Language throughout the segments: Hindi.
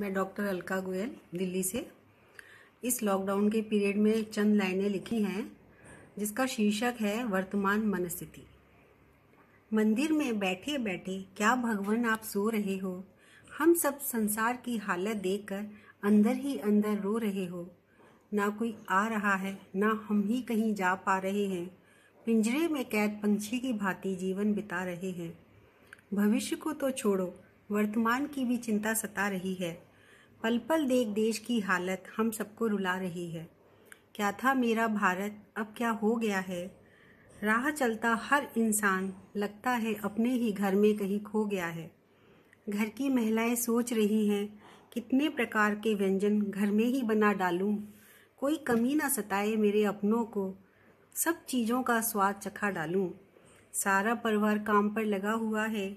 मैं डॉक्टर अलका गोयल दिल्ली से इस लॉकडाउन के पीरियड में चंद लाइनें लिखी हैं जिसका शीर्षक है वर्तमान मनस्थिति मंदिर में बैठे बैठे क्या भगवान आप सो रहे हो हम सब संसार की हालत देखकर अंदर ही अंदर रो रहे हो ना कोई आ रहा है ना हम ही कहीं जा पा रहे हैं पिंजरे में कैद पंछी की भांति जीवन बिता रहे हैं भविष्य को तो छोड़ो वर्तमान की भी चिंता सता रही है पल पल देख देश की हालत हम सबको रुला रही है क्या था मेरा भारत अब क्या हो गया है राह चलता हर इंसान लगता है अपने ही घर में कहीं खो गया है घर की महिलाएं सोच रही हैं कितने प्रकार के व्यंजन घर में ही बना डालूं कोई कमी ना सताए मेरे अपनों को सब चीज़ों का स्वाद चखा डालूं सारा परिवार काम पर लगा हुआ है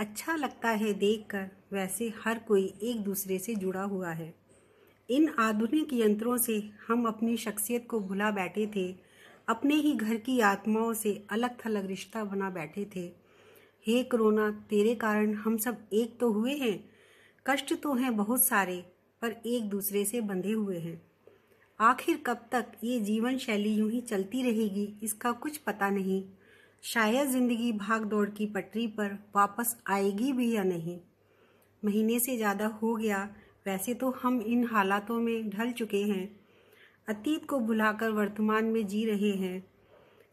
अच्छा लगता है देखकर वैसे हर कोई एक दूसरे से जुड़ा हुआ है इन आधुनिक यंत्रों से हम अपनी शख्सियत को भुला बैठे थे अपने ही घर की आत्माओं से अलग थलग रिश्ता बना बैठे थे हे कोरोना तेरे कारण हम सब एक तो हुए हैं कष्ट तो हैं बहुत सारे पर एक दूसरे से बंधे हुए हैं आखिर कब तक ये जीवन शैली यूं ही चलती रहेगी इसका कुछ पता नहीं शायद जिंदगी भाग दौड़ की पटरी पर वापस आएगी भी या नहीं महीने से ज़्यादा हो गया वैसे तो हम इन हालातों में ढल चुके हैं अतीत को भुलाकर वर्तमान में जी रहे हैं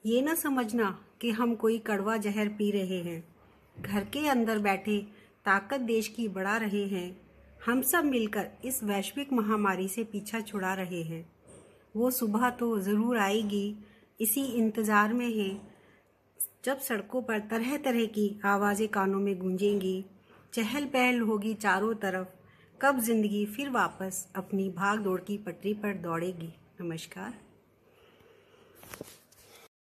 ये न समझना कि हम कोई कड़वा जहर पी रहे हैं घर के अंदर बैठे ताकत देश की बढ़ा रहे हैं हम सब मिलकर इस वैश्विक महामारी से पीछा छुड़ा रहे हैं वो सुबह तो ज़रूर आएगी इसी इंतज़ार में है जब सड़कों पर तरह तरह की आवाज़ें कानों में गूंजेंगी चहल पहल होगी चारों तरफ कब जिंदगी फिर वापस अपनी भाग दौड़ की पटरी पर दौड़ेगी नमस्कार